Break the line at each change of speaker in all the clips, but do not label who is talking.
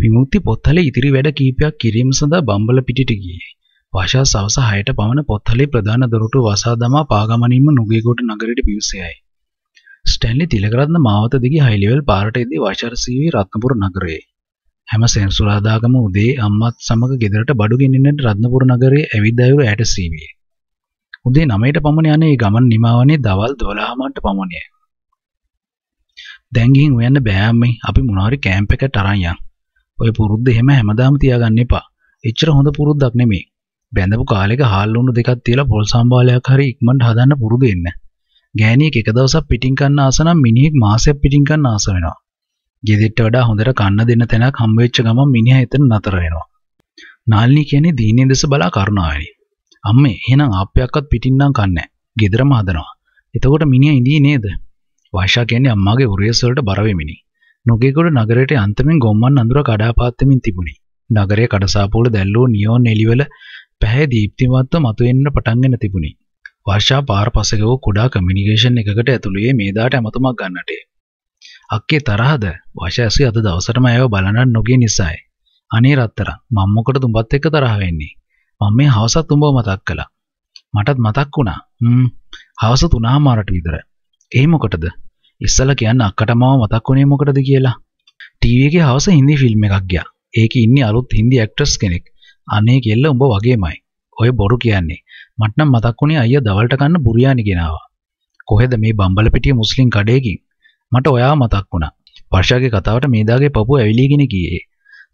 විමුක්ති පොත්හලේ ඉතිරි වැඩ කීපයක් කිරීම සඳහා බම්බල පිටිට ගියේ. පාෂා සවස 6ට පමණ පොත්හලේ ප්‍රධාන දොරටු වසා දමා පාගමනින්ම නුගේගොඩ නගරයට පිවිසෙයි. ස්ටැන්ලි තිලකරත්න මාවත දිගේ හයිලෙවල් පාරට එදී වචරසීවි රත්නපුර නගරයේ. හැම සෙන්සුරාදාගම උදේ අම්මත් සමග ගෙදරට බඩු ගෙනින්නට රත්නපුර නගරයේ ඇවිත් අයුර ඈට සීවියේ. උදේ 9ට පමණ යන මේ ගමන නිමාවනේ දවල් 12කට පමණයි. දැන් ගිහින් හොයන්න බෑ අම්මේ අපි මොනවාරි කැම්ප් එකට අරන් යමු. ඔය පුරුද්ද එහෙම හැමදාම තියාගන්න එපා. එච්චර හොඳ පුරුද්දක් නෙමෙයි. බැඳපු කාලෙක හාල් ලුණු දෙකක් තියලා පොල් සම්බාලයක් හරි ඉක්මනට හදන්න පුරුදු වෙන්න. ගෑණියෙක් එක දවසක් පිටින් කන්න ආස නම් මිනිහෙක් මාසයක් පිටින් කන්න ආස වෙනවා. ගෙදෙට්ට වඩා හොඳට කන්න දෙන්න තැනක් හම්බ වෙච්ච ගමන් මිනිහා එතන නතර වෙනවා. නාල්නි කියන්නේ දීනේ දෙස බලා කරුණාවයි. අම්මේ එහෙනම් ආප්පයක්වත් පිටින් නම් කන්නේ නැහැ. ගෙදරම හදනවා. එතකොට මිනිහා ඉඳී නේද? වයිෂා කියන්නේ අම්මාගේ උරේස වලට බර වෙමිනි. නොගෙගොඩ නගරයට අන්තමෙන් ගොම්මන් අඳුර කඩාපාත්තමින් තිබුණි. නගරයේ කඩසාපෝල දැල්වූ නියෝන් එළිවල පැහැ දීප්තිමත්ව මතුවෙන්න පටන්ගෙන තිබුණි. වර්ෂා පාර පසක වූ කුඩා කමියුනිකේෂන් එකකට ඇතුළුවේ මේදාට ඇමතුමක් ගන්නට. අක්කේ තරහද වර්ෂා ඇසි අද දවසටම ඇයව බලන්න නොගිය නිසායි. අනේ රත්තරන් මම මොකටද උඹත් එක්ක තරහ වෙන්නේ? මම මේ හවසත් උඹව මතක් කළා. මටත් මතක් වුණා. හ්ම් හවස 3:00 මාරට විතර. ඒ මොකටද? ඉස්සල කියන්න අක්කට මම මතක් වුණේ මොකටද කියලා. ටීවී එකේ හවස හින්දි ෆිල්ම් එකක් ගියා. ඒකේ ඉන්නේ අලුත් හින්දි ඇක්ට්‍රස් කෙනෙක්. අනේ කෙල්ල උඹ වගේමයි. ඔය බොරු කියන්නේ. මට නම් මතක් වුණේ අයියා දවල්ට කන්න බුරියානි ගෙනාවා. කොහෙද මේ බම්බල පිටිය මුස්ලිම් කඩේකින්? මට ඔයාව මතක් වුණා. වර්ෂාගේ කතාවට මේදාගේ පපුව ඇවිලීගෙන ගියේ.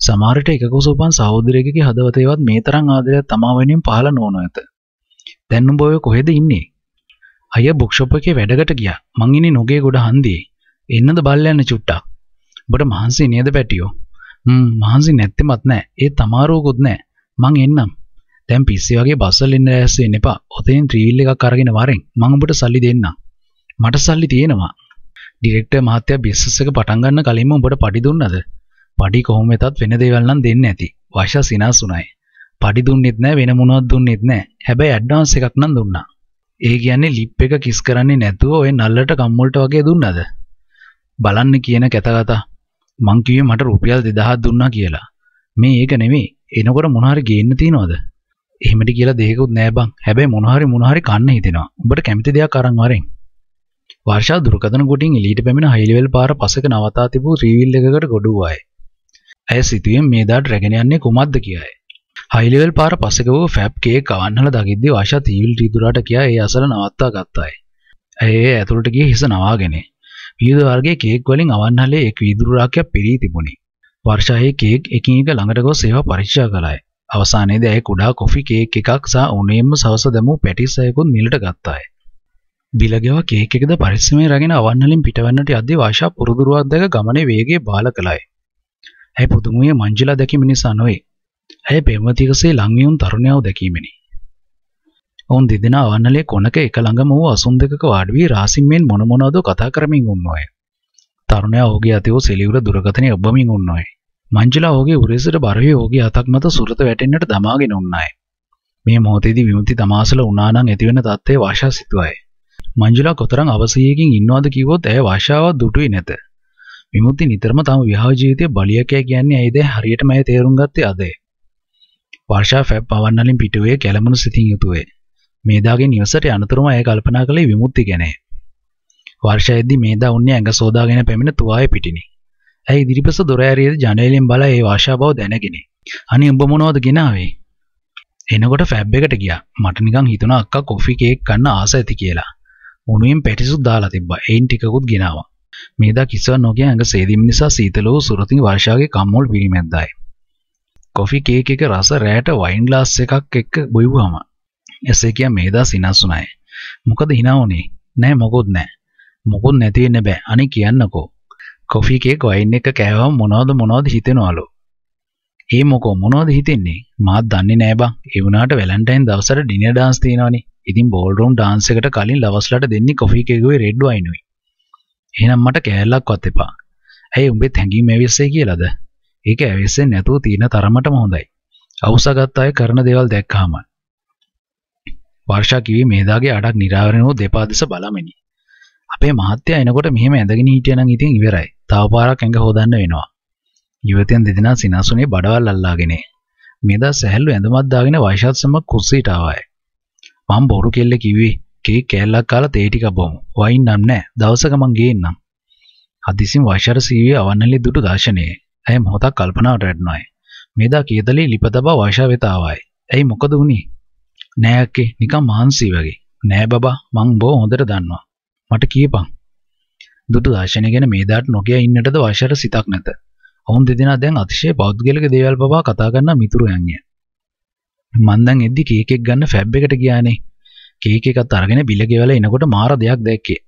සමහරට එකකුසෝපන් සහෝදරයෙකුගේ හදවතේවත් මේ තරම් ආදරයක් තමා වෙනින් පහළ නොවන ඇත. දැන් උඹ ඔය කොහෙද ඉන්නේ? අය බොක්ෂොප් එකේ වැඩකට ගියා. මං ඉන්නේ නොගේ ගොඩ හන්දියේ. එන්නද බල්ලයන්න චුට්ටක්. ඔබට මහන්සි නේද පැටියෝ? හ්ම් මහන්සි නැත්තෙමත් නෑ. ඒ තමාරෝකුත් නෑ. මං එන්නම්. දැන් පිස්සි වගේ බස්සල් ඉන්න ඇස් වෙන්න එපා. ඔතෙන් ත්‍රිවිල් එකක් අරගෙන වරෙන් මං ඔබට සල්ලි දෙන්නම්. මට සල්ලි තියෙනවා. ඩිරෙක්ටර් මහත්තයා බිස්නස් එක පටන් ගන්න කලින්ම ඔබට පඩි දුන්නද? පඩි කොහොම වෙතත් වෙන දේවල් නම් දෙන්න ඇති. වශා සිනාසුණයි. පඩි දුන්නෙත් නෑ වෙන මොනවත් දුන්නෙත් නෑ. හැබැයි ඇඩ්වාන්ස් එකක් නම් දුන්නා. ඒ කියන්නේ ලිප් එක කිස් කරන්නේ නැතුව ඔය නල්ලට කම්මුල්ට වගේ දුන්නද? බලන්න කියන කැතකතා. මං කිව්වේ මට රුපියල් 2000ක් දුන්නා කියලා. මේ ඒක නෙමෙයි. එනකොට මොනවාරි ගේන්න තියනවද? එහෙමද කියලා දෙයක්වත් නෑ බං. හැබැයි මොනවාරි මොනවාරි කන්න හිතෙනවා. උඹට කැමති දෙයක් අරන් වරෙන්. වර්ෂා දුරකථන කොටින් එළියට පැමිණ හයිලෙවල් පාර පසක නවතා තිබූ රීවිල් එකකට ගොඩ වූ අය. ඇය සිතුවේ මේ දාට රැගෙන යන්නේ කුමක්ද කියයි. හයිලෙවල් පාර පසකව ෆැබ්ගේ කවන්නල දකිද්දි වාශා තීවිල් රීදුරාට කියා ඒ අසල නවත්තා ගත්තායි. ඇය ඇතුළට ගිය හිස නවාගෙන. විවිධ වර්ගයේ කේක් වලින් අවන්හලේ එක් වීදුරුරාක්යක් පිරී තිබුණි. වර්ෂායේ කේක් එකින් එක ළඟට ගොස් ඒවා පරීක්ෂා කළාය. අවසානයේදී ඇය කුඩා කොෆි කේක් එකක් සහ උණේම සවස දැමූ පැටිස් අයකුත් මිලට ගත්තාය. බිලගෙව කේක් එකද පරිස්සමෙන් රැගෙන අවන්නලින් පිටවන්නට යද්දී වාෂා පුරුදුරුවක් දැක ගමනේ වේගය බාල කළාය. ඇය පුදුමයේ මංජිලා දැකීම නිසා නොවේ. ඇය පෙම්වතිකසේ ලංවියුන් තරුණයාව දැකීමෙනි. ඔවුන් දෙදෙනා අවන්නලේ කොනක එක ළඟම වූ අසුන් දෙකක වාඩි වී රාසිම්මෙන් මොන මොනවද කතා කරමින් උන්නෝය. තරුණයා ඔහුගේ අතේ වූ සෙලිවුර දුරකථනය ඔබමින් උන්නෝය. මංජලා ඔහුගේ උරේසට බර වී ඔහුගේ අතක් මත සුරත වැටෙන්නට දමාගෙන උන්නාය. මේ මොහොතේදී විමුති තමාසල වුණා නම් ඇතිවෙන තත්ත්වය වාෂා සිතුවයි. මංජලා කොතරම් අවසියකින් ඉන්නවද කිව්වොත් ඇය වාෂාවක් දුටුවේ නැත. විමුති නිතරම තම විවාහ ජීවිතයේ බලියකය කියන්නේ ඇයිද හරියටම ඇය තේරුම් ගත්තේ අදේ. වර්ෂා ෆැබ් පවන්නලින් පිටුවේ ගැලමුණු සිතින් යුතුවේ. මේදාගේ නිවසට අනතුරුම ඇය කල්පනා කළේ විමුක්ති ගැන. වර්ෂයේදී මේදා උන්නේ ඇඟ සෝදාගෙන පැමිණ තුවායේ පිටිනි. ඇය ඉදිරිපස දොර ඇරියේ ජනේලෙන් බලා ඒ වාෂා බව දැනගෙන. අනේ උඹ මොනවද ගෙනාවේ? එනකොට ෆැබ් එකට ගියා. මට නිකන් හිතුණා අක්කා කොෆි කේක් ගන්න ආස ඇති කියලා. මුණුවෙන් පැටිසුත් දාලා තිබ්බා. ඒන් ටිකකුත් ගෙනාවා. මේදා කිසිවක් නොකිය ඇඟ සේදීම නිසා සීතල වූ සුරතින් වර්ෂාගේ කම්මුල් පිරිමැද්දායි. කොෆි කේක් එක රස රෑට වයින් ග්ලාස් එකක් එක්ක බොයුවම එසේ කිය මේදා සිනස්සුනාය මොකද හිනා වුනේ නෑ මොකොත් නෑ මොකොත් නැති වෙන්න බෑ අනේ කියන්නකෝ කොෆි කේක් වයින් එක කෑවම මොනවද මොනවද හිතෙනවලු ඒ මොකෝ මොනවද හිතෙන්නේ මාත් දන්නේ නෑ බං ඒ වුණාට වැලන්ටයින් දවසට ඩිනර් ඩාන්ස් තියෙනවනේ ඉතින් බෝල් රූම් ඩාන්ස් එකට කලින් ලවස්ලට දෙන්නේ කොෆි කේකුවේ රෙඩ් වයිනුයි එහෙනම් මට කෑල්ලක්වත් එපා ඇයි උඹේ තැඟීම ඇවිස්සයි කියලාද ඒක ඇවිස්සෙන් නැතුව තියෙන තරමටම හොඳයි. අවුසගත් අය කරන දේවල් දැක්කහම. වර්ෂා කිවි මේදාගේ අඩක් නිරාවරණ වූ දෙපා දෙස බලමිනි. අපේ මහත්තයා එනකොට මෙහෙම ඇඳගෙන හිටිය නම් ඉතින් ඉවරයි. තව පාරක් ඇඟ හොදන්න වෙනවා. යුවතියන් දෙදෙනා සිනාසුනේ බඩවල් අල්ලාගෙන. මේදා සැහැල්ලු ඇඳුමක් දාගෙන වයිෂාත් සමග කුස්සියට ආවාය. මම බොරු කෙල්ල කිව්වේ කේක් කෑල්ලක් කාලා තේ ටිකක් බොමු. වයින් නම් නැහැ. දවසක මං ගේන්නම්. අදිසින් වයිෂාර සීවේ අවන්නලි දුටු දර්ශනයේ ඇය මොහොතක් කල්පනාවට වැටුණාය. මේදා කේතලී ලිපතබා වයිෂා වෙත ආවායි. ඇයි මොකද වුනේ? නෑ අක්කේ නිකන් මහන්සි වගේ. නෑ බබා මං බෝ හොඳට දන්නවා. මට කියපන්. දුටු දර්ශනය ගැන මේදාට නොකිය ඉන්නටද වයිෂාට සිතක් නැත. ඔවුන් දෙදෙනා දැන් අතිශය පෞද්ගලික දේවල් පවා කතා කරන මිතුරයන්ය. මං දැන් එද්දි කේක් එකක් ගන්න ෆැබ් එකට ගියානේ. කේක් එකත් අරගෙන බිල ගෙවලා එනකොට මාර දෙයක් දැක්කේ.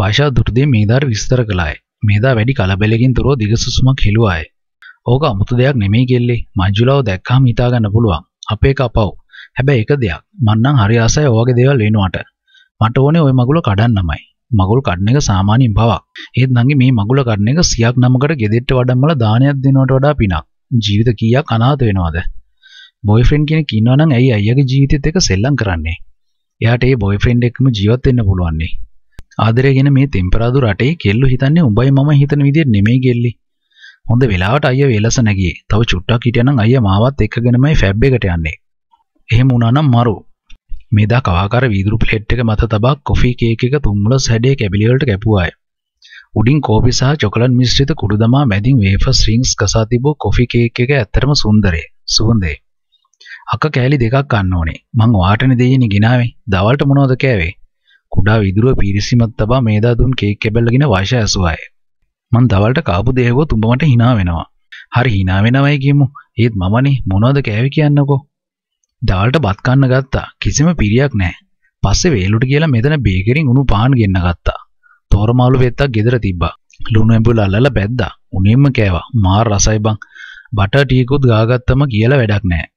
වයිෂා දුටු දේ මේදාට විස්තර කළායි. මේදා වැඩි කලබලකින් තොරව දිගසුසුමක් හෙළුවාය. ඕක අමුතු දෙයක් නෙමෙයි කෙල්ලේ. මංජුලාව දැක්කම හිතා ගන්න පුළුවන්. අපේ කපව්. හැබැයි එක දෙයක්. මං නම් හරි ආසයි ඔයගේ දේවල් වෙනුවට. මට ඕනේ ওই මගුල කඩන්නමයි. මගුල් කඩන එක සාමාන්‍යයෙන් පවක්. ඒත් නංගි මේ මගුල කඩන එක සියක් නමකට ගෙදෙට්ට වඩම්මලා දානයක් දෙනවට වඩා පිනක්. ජීවිත කීයක් අනාථ වෙනවද? බොයිෆ්‍රෙන්ඩ් කෙනෙක් ඉන්නවා නම් ඇයි අයියාගේ ජීවිතෙත් එක සෙල්ලම් කරන්නේ? එයාට ඒ බොයිෆ්‍රෙන්ඩ් එක්කම ජීවත් වෙන්න පුළුවන් නේ. ආදරයගෙන මේ තෙම්පරාදු රටේ කෙල්ලු හිතන්නේ උඹයි මම හිතන විදියට නෙමෙයි ගෙල්ලි. හොඳ වෙලාවට අයියා වෙලස නැගියේ. තව චුට්ටක් හිටියනම් අයියා මාවත් එක්කගෙනමයි ෆැබ් එකට යන්නේ. එහෙම වුණා නම් මරු. මේදා කවාකාර වීදුරු ප්ලේට් එක මත තබා කොෆි කේක් එක තුම්මුලස් හැඩයේ කැබිලි වලට කැපුවාය. උඩින් කෝපි සහ චොකලට් මිශ්‍රිත කුඩු දමා මැදින් වේෆර්ස් රින්ග්ස් කසා තිබූ කොෆි කේක් එක ඇත්තටම සුන්දරේ සුවඳේ අක්ක කෑලි දෙකක් ගන්න ඕනේ මං වාටනේ දෙයිනේ ගිනාවේ දවල්ට මොනවද කෑවේ කුඩා විදුරුව පිරිසිමත් තබා මේදා දුන් කේක් කැබැල්ලගෙන වශ ඇසුවාය. මං දවල්ට කාපු දේහුව තුඹ මට hina වෙනවා. හරි hina වෙනවයි කියමු. ඒත් මමනේ මොනවද කෑවේ කියන්නකෝ. දවල්ට බත් කන්න ගත්තා. කිසිම පිරියක් නැහැ. පස්සේ වේලුට කියලා මෙතන බේකරින් උණු පාන් ගෙන්න ගත්තා. තෝරමාළු පෙත්තක් ගෙදර තිබ්බා. ලුණු ඇඹුල අල්ලලා බැද්දා. උණෙම්ම කෑවා. මාර රසයි බං. බටර් ටීකුත් ගාගත්තම කියලා වැඩක් නැහැ.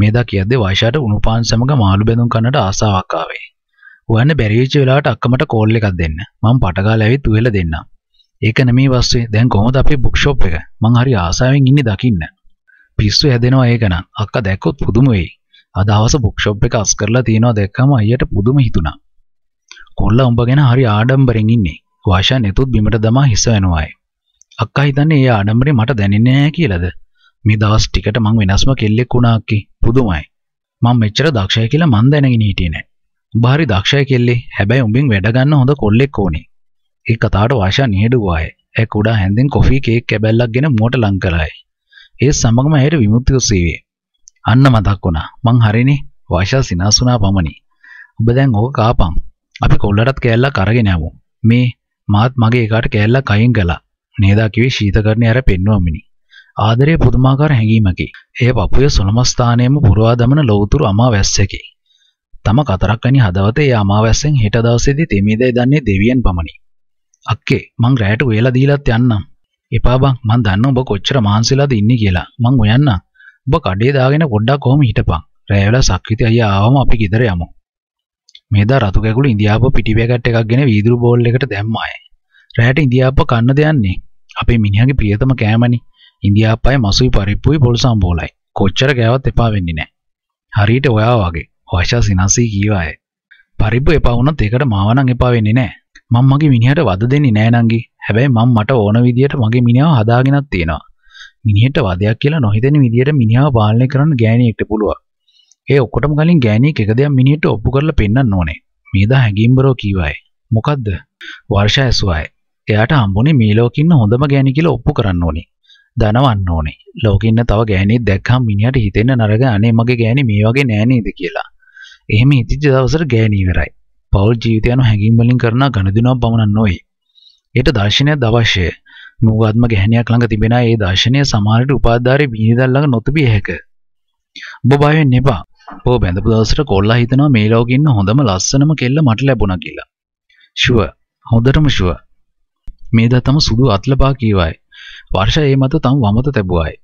මේදා කියද්දී වයිෂාට උණු පාන් සමග මාළු බැඳුම් කන්නට ආසාවක් ආවේ. හොයන්න බැරි වෙච්ච වෙලාවට අක්කමට කෝල් එකක් දෙන්න. මම පටගාලා ඇවිත් උයලා දෙන්නම්. ඒක නෙමේ වස්සේ දැන් කොහොමද අපේ බුක් ෂොප් එක? මං හරි ආසාවෙන් ඉන්නේ දකින්න. පිස්සු හැදෙනවා ඒක නම්. අක්කා දැක්කොත් පුදුම වෙයි. අද හවස බුක් ෂොප් එක අස් කරලා තියනවා දැක්කම අයියට පුදුම හිතුණා. කොල්ලා උඹ ගැන හරි ආඩම්බරෙන් ඉන්නේ. වාෂා නෙතුත් බිමට දමා හිස වෙනවායි. අක්කා හිතන්නේ ඒ ආඩම්බරේ මට දැනෙන්නේ නැහැ කියලාද? මේ දවස් ටිකට මං වෙනස්ම කෙල්ලෙක් වුණා අක්කි. පුදුමයි. මං මෙච්චර දක්ෂයි කියලා මං දැනගෙන හිටියේ නෑ. බාරි දක්ෂය කෙල්ලේ හැබැයි උඹින් වැඩගන්න හොඳ කොල්ලෙක් ඕනේ. ඒ කතාවට වාෂා නිහඬුවාය. ඇය කුඩා හැන්දෙන් කොෆි කේක් කැබැල්ලක් ගෙන මුවට ලං කළාය. ඒ සමගම ඇයට විමුක්තිය සීවේ. අන්න මතක් වුණා. මං හරිනේ. වාෂා සිනාසුනා පමණි. ඔබ දැන් ඕක කාපන්. අපි කොල්ලටත් කෑල්ලක් අරගෙන යමු. මේ මාත් මගේ එකාට කෑල්ලක් අයින් කළා. නේදා කිවි ශීතකරණේ අර පෙන්වමිනි. ආදරයේ පුදුමාකාර හැඟීමකි. එය පපුවේ සොළමස්ථානයේම පුරවා දමන ලෞතුරු අමා වැස්සකි. තම කතරක්වැනි හදවතේ අමාවැස්සෙන් හෙට දවසේදී තෙමීදැයි දන්නේ දෙවියන් පමණි. අක්කේ මං රැයට වේලා දීලත් යන්නම්. එපා බං මං දන්න ඔබ කොච්චර මහන්සිලාද ඉන්නේ කියලා. මං හොයන්නම්. ඔබ කඩේ දාගෙන පොඩ්ඩක් කොහොම හිටපන්. රැයවල සක්විති අයියා ආවම අපි ගෙදර යමු. මේදා රතු කැකුළු ඉන්දියාප්ප පිටිපැකට් එකක් ගෙන වීදුරු බෝල් එකට දැම්මාය. රැයට ඉන්දියාප්ප කන්නද යන්නේ? අපේ මිනිහාගේ ප්‍රියතම කෑමනේ. ඉන්දියාප්පයි මසුයි පරිප්පුයි පොල් සම්බෝලයි. කොච්චර ගෑවත් එපා වෙන්නේ නැහැ. හරියට ඔයා වගේ හොයිෂා සිනස්සී කීවාය. පරිබ්බ එපා වුණත් ඒකට මාව නම් එපා වෙන්නේ නැහැ. මම මගේ මිනිහට වද දෙන්නේ නැහැ නංගි. හැබැයි මම මට ඕන විදියට මගේ මිනිහව හදාගෙනත් තියෙනවා. මිනිහට වදයක් කියලා නොහිතෙන විදියට මිනිහව පාලනය කරන්න ගෑණියෙක්ට පුළුවන්. ඒ ඔක්කොටම කලින් ගෑණියෙක් එක දෙයක් මිනිහට ඔප්පු කරලා පෙන්නන්න ඕනේ. මේදා හැඟීම්බරෝ කීවාය. මොකද්ද? වර්ෂා ඇසුවාය. එයාට හම්බුනේ මේ ලෝකෙ ඉන්න හොඳම ගෑණි කියලා ඔප්පු කරන්න ඕනේ. දනවන්න ඕනේ. ලෝකෙ ඉන්න තව ගෑණියෙක් දැක්කම මිනිහට හිතෙන්න නරක අනේ මගේ ගෑණි මේ වගේ නෑ නේද කියලා. එහෙම ඉතිච්ච දවසට ගෑණී ඉවරයි. පෞල් ජීවිතය යන හැඟීම් වලින් කරන ඝනදිනුවක් පමණක් නොවේ. ඒට දර්ශනයක් අවශ්‍යය. නූගාත්ම ගැහණයක් ළඟ තිබෙන ඒ දර්ශනය සමහරට උපාධාරී බිනිදල් ළඟ නොතිබිය හැකිය. ඔබ බය වෙන්න එපා. ඔබ බඳපු දවසට කොල්ලා හිතනවා මේ ලෝකෙ ඉන්න හොඳම ලස්සනම කෙල්ල මට ලැබුණා කියලා. ෂුවර්. හොඳටම ෂුවර්. මේ දා තම සුදු අත්ලපා කීවයි. වර්ෂ ඒ මත තම වමත තැබුවායි.